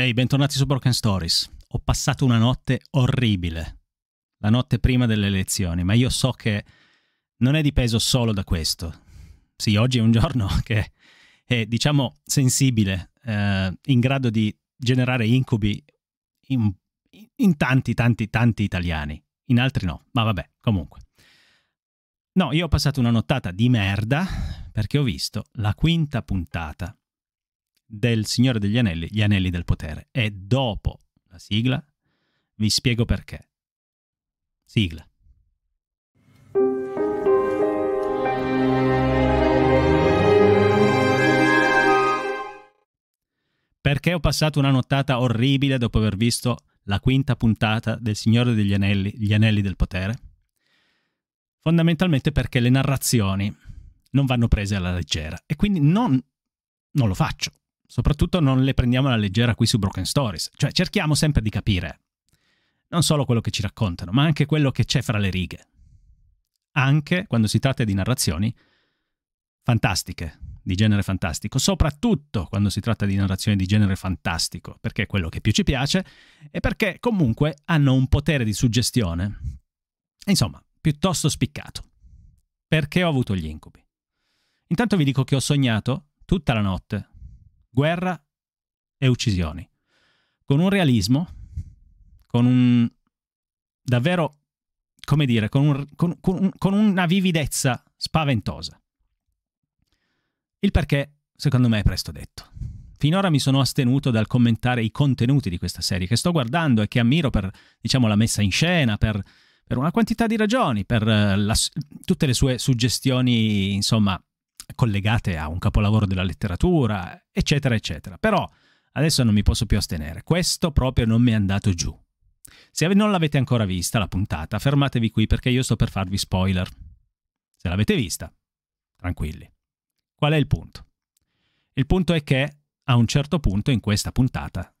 Ehi, hey, bentornati su Broken Stories. Ho passato una notte orribile, la notte prima delle elezioni, ma io so che non è dipeso solo da questo. Sì, oggi è un giorno che è, diciamo, sensibile, eh, in grado di generare incubi in, in tanti, tanti, tanti italiani. In altri no, ma vabbè, comunque. No, io ho passato una nottata di merda perché ho visto la quinta puntata del Signore degli Anelli, Gli Anelli del Potere. E dopo la sigla vi spiego perché. Sigla. Perché ho passato una nottata orribile dopo aver visto la quinta puntata del Signore degli Anelli, Gli Anelli del Potere? Fondamentalmente perché le narrazioni non vanno prese alla leggera e quindi non, non lo faccio soprattutto non le prendiamo alla leggera qui su Broken Stories, cioè cerchiamo sempre di capire non solo quello che ci raccontano, ma anche quello che c'è fra le righe, anche quando si tratta di narrazioni fantastiche, di genere fantastico, soprattutto quando si tratta di narrazioni di genere fantastico, perché è quello che più ci piace e perché comunque hanno un potere di suggestione, insomma, piuttosto spiccato. Perché ho avuto gli incubi? Intanto vi dico che ho sognato tutta la notte guerra e uccisioni, con un realismo, con un davvero, come dire, con, un, con, con, con una vividezza spaventosa. Il perché, secondo me, è presto detto. Finora mi sono astenuto dal commentare i contenuti di questa serie che sto guardando e che ammiro per, diciamo, la messa in scena, per, per una quantità di ragioni, per eh, la, tutte le sue suggestioni, insomma, collegate a un capolavoro della letteratura, eccetera, eccetera. Però adesso non mi posso più astenere, questo proprio non mi è andato giù. Se non l'avete ancora vista la puntata, fermatevi qui perché io sto per farvi spoiler. Se l'avete vista, tranquilli. Qual è il punto? Il punto è che a un certo punto in questa puntata,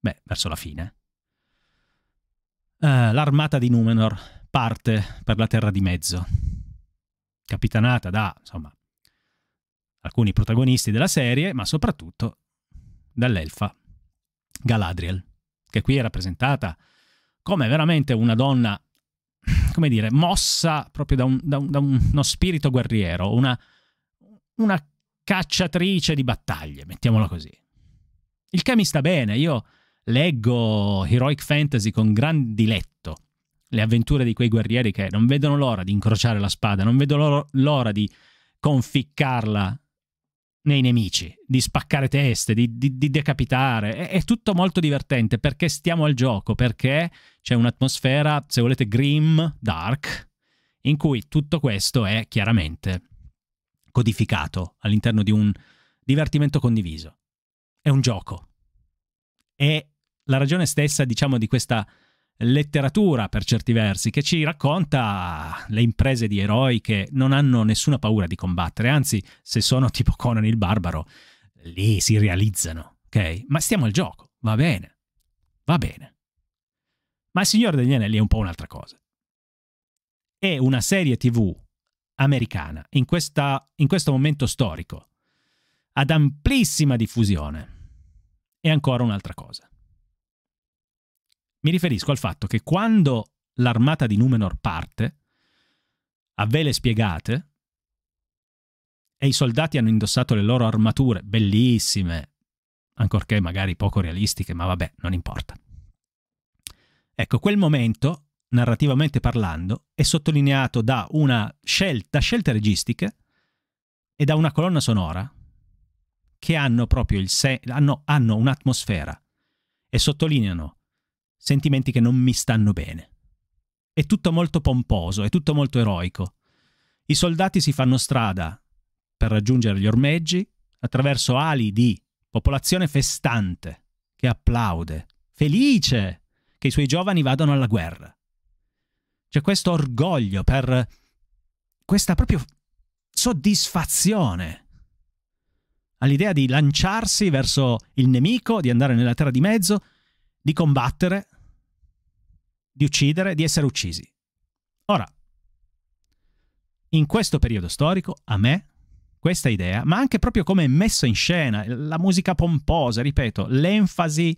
beh, verso la fine, eh, l'armata di Numenor parte per la Terra di Mezzo capitanata da insomma, alcuni protagonisti della serie, ma soprattutto dall'elfa Galadriel, che qui è rappresentata come veramente una donna, come dire, mossa proprio da, un, da, un, da uno spirito guerriero, una, una cacciatrice di battaglie, mettiamola così. Il che mi sta bene, io leggo Heroic Fantasy con gran diletto, le avventure di quei guerrieri che non vedono l'ora di incrociare la spada, non vedono l'ora di conficcarla nei nemici, di spaccare teste, di, di, di decapitare. È, è, tutto molto divertente perché stiamo al gioco, perché c'è un'atmosfera, se volete, grim, dark, in cui tutto questo è chiaramente codificato all'interno di un divertimento condiviso. È un gioco. E la ragione stessa, diciamo, di questa letteratura per certi versi, che ci racconta le imprese di eroi che non hanno nessuna paura di combattere, anzi se sono tipo Conan il Barbaro, lì si realizzano, ok? Ma stiamo al gioco, va bene, va bene. Ma il Signore degli Anelli è un po' un'altra cosa. È una serie tv americana in, questa, in questo momento storico, ad amplissima diffusione, è ancora un'altra cosa. Mi riferisco al fatto che quando l'armata di Numenor parte, a vele spiegate, e i soldati hanno indossato le loro armature, bellissime, ancorché magari poco realistiche, ma vabbè, non importa. Ecco, quel momento, narrativamente parlando, è sottolineato da una scelta, da scelte registiche e da una colonna sonora che hanno proprio il se- hanno, hanno un'atmosfera e sottolineano sentimenti che non mi stanno bene. È tutto molto pomposo, è tutto molto eroico. I soldati si fanno strada per raggiungere gli ormeggi attraverso ali di popolazione festante che applaude, felice che i suoi giovani vadano alla guerra. C'è questo orgoglio per questa proprio soddisfazione all'idea di lanciarsi verso il nemico, di andare nella terra di mezzo di combattere, di uccidere, di essere uccisi. Ora, in questo periodo storico, a me, questa idea, ma anche proprio come è messa in scena, la musica pomposa, ripeto, l'enfasi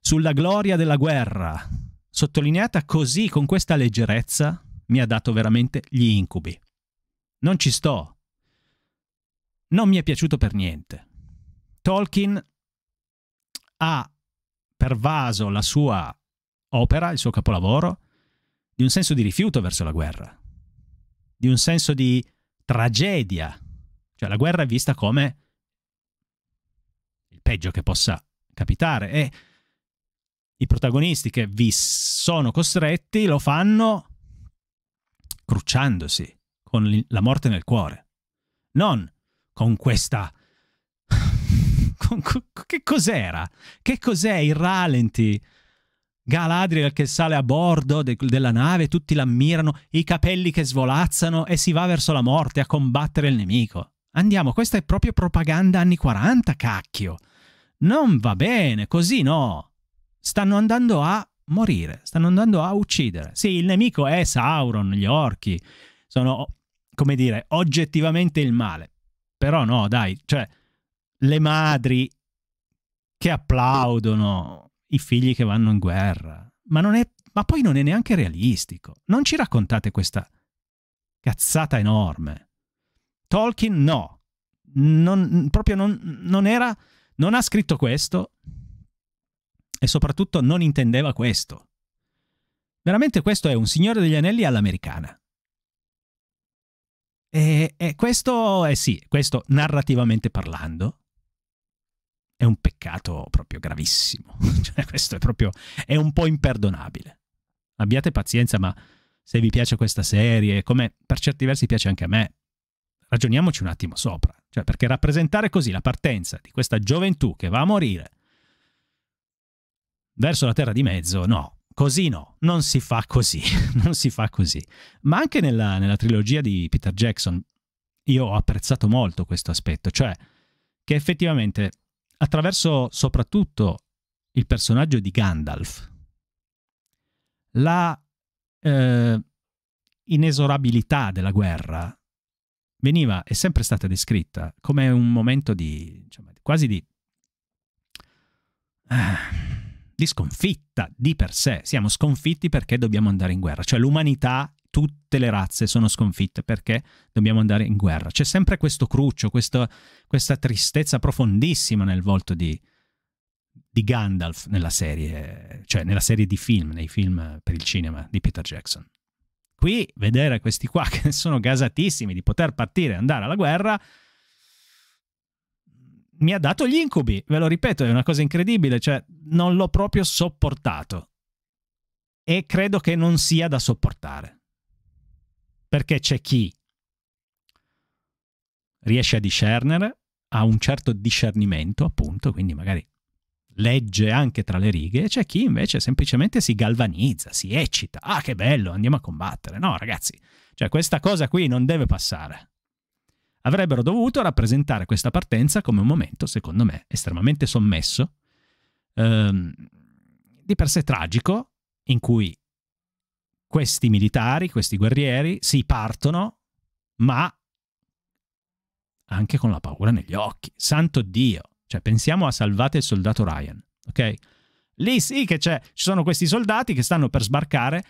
sulla gloria della guerra, sottolineata così, con questa leggerezza, mi ha dato veramente gli incubi. Non ci sto. Non mi è piaciuto per niente. Tolkien ha pervaso la sua opera, il suo capolavoro, di un senso di rifiuto verso la guerra, di un senso di tragedia. Cioè la guerra è vista come il peggio che possa capitare e i protagonisti che vi sono costretti lo fanno crucciandosi con la morte nel cuore, non con questa che cos'era? Che cos'è il ralenti? Galadriel che sale a bordo de della nave, tutti l'ammirano, i capelli che svolazzano e si va verso la morte a combattere il nemico. Andiamo, questa è proprio propaganda anni 40, cacchio. Non va bene, così no. Stanno andando a morire, stanno andando a uccidere. Sì, il nemico è Sauron, gli orchi. Sono, come dire, oggettivamente il male. Però no, dai, cioè, le madri che applaudono i figli che vanno in guerra, ma, non è, ma poi non è neanche realistico. Non ci raccontate questa cazzata enorme. Tolkien no, non, proprio non, non, era, non ha scritto questo e soprattutto non intendeva questo. Veramente questo è un Signore degli Anelli all'americana. E, e questo è eh sì, questo narrativamente parlando, è un peccato proprio gravissimo. cioè, questo è proprio è un po' imperdonabile. Abbiate pazienza, ma se vi piace questa serie, come per certi versi piace anche a me, ragioniamoci un attimo sopra. Cioè, perché rappresentare così la partenza di questa gioventù che va a morire verso la terra di mezzo, no, così no, non si fa così, non si fa così. Ma anche nella, nella trilogia di Peter Jackson io ho apprezzato molto questo aspetto, cioè che effettivamente attraverso soprattutto il personaggio di Gandalf, la eh, inesorabilità della guerra veniva, è sempre stata descritta come un momento di, diciamo, quasi di, ah, di sconfitta di per sé. Siamo sconfitti perché dobbiamo andare in guerra, cioè l'umanità tutte le razze sono sconfitte perché dobbiamo andare in guerra. C'è sempre questo cruccio, questo, questa tristezza profondissima nel volto di, di Gandalf nella serie, cioè nella serie di film, nei film per il cinema di Peter Jackson. Qui vedere questi qua che sono gasatissimi di poter partire e andare alla guerra mi ha dato gli incubi, ve lo ripeto, è una cosa incredibile, cioè non l'ho proprio sopportato e credo che non sia da sopportare perché c'è chi riesce a discernere, ha un certo discernimento, appunto, quindi magari legge anche tra le righe, e c'è chi invece semplicemente si galvanizza, si eccita. Ah, che bello, andiamo a combattere. No, ragazzi, cioè questa cosa qui non deve passare. Avrebbero dovuto rappresentare questa partenza come un momento, secondo me, estremamente sommesso, ehm, di per sé tragico, in cui questi militari, questi guerrieri, si partono, ma anche con la paura negli occhi. Santo Dio! Cioè, pensiamo a Salvate il soldato Ryan, ok? Lì sì che c'è, ci sono questi soldati che stanno per sbarcare.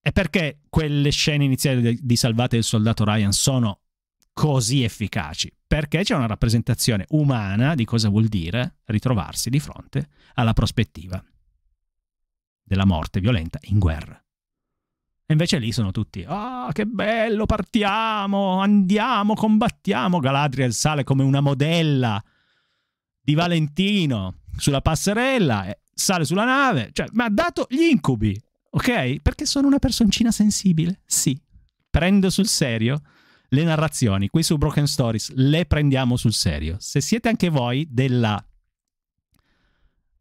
E perché quelle scene iniziali di Salvate il soldato Ryan sono così efficaci? Perché c'è una rappresentazione umana di cosa vuol dire ritrovarsi di fronte alla prospettiva della morte violenta in guerra. E invece lì sono tutti, ah che bello, partiamo, andiamo, combattiamo. Galadriel sale come una modella di Valentino sulla passerella, sale sulla nave, cioè mi ha dato gli incubi, ok? Perché sono una personcina sensibile, sì. Prendo sul serio le narrazioni, qui su Broken Stories le prendiamo sul serio. Se siete anche voi della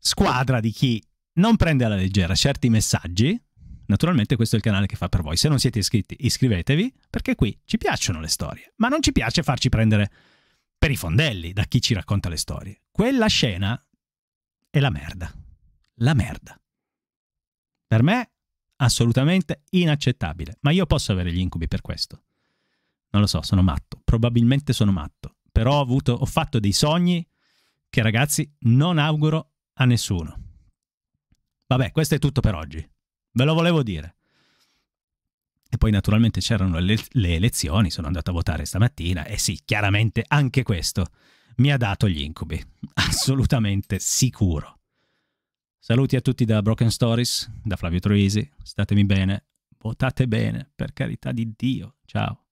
squadra di chi non prende alla leggera certi messaggi, Naturalmente questo è il canale che fa per voi. Se non siete iscritti, iscrivetevi perché qui ci piacciono le storie, ma non ci piace farci prendere per i fondelli da chi ci racconta le storie. Quella scena è la merda. La merda. Per me assolutamente inaccettabile, ma io posso avere gli incubi per questo. Non lo so, sono matto, probabilmente sono matto, però ho, avuto, ho fatto dei sogni che ragazzi non auguro a nessuno. Vabbè, questo è tutto per oggi. Ve lo volevo dire. E poi naturalmente c'erano le, le, elezioni, sono andato a votare stamattina e sì, chiaramente anche questo mi ha dato gli incubi, assolutamente sicuro. Saluti a tutti da Broken Stories, da Flavio Troisi, statemi bene, votate bene, per carità di Dio, ciao.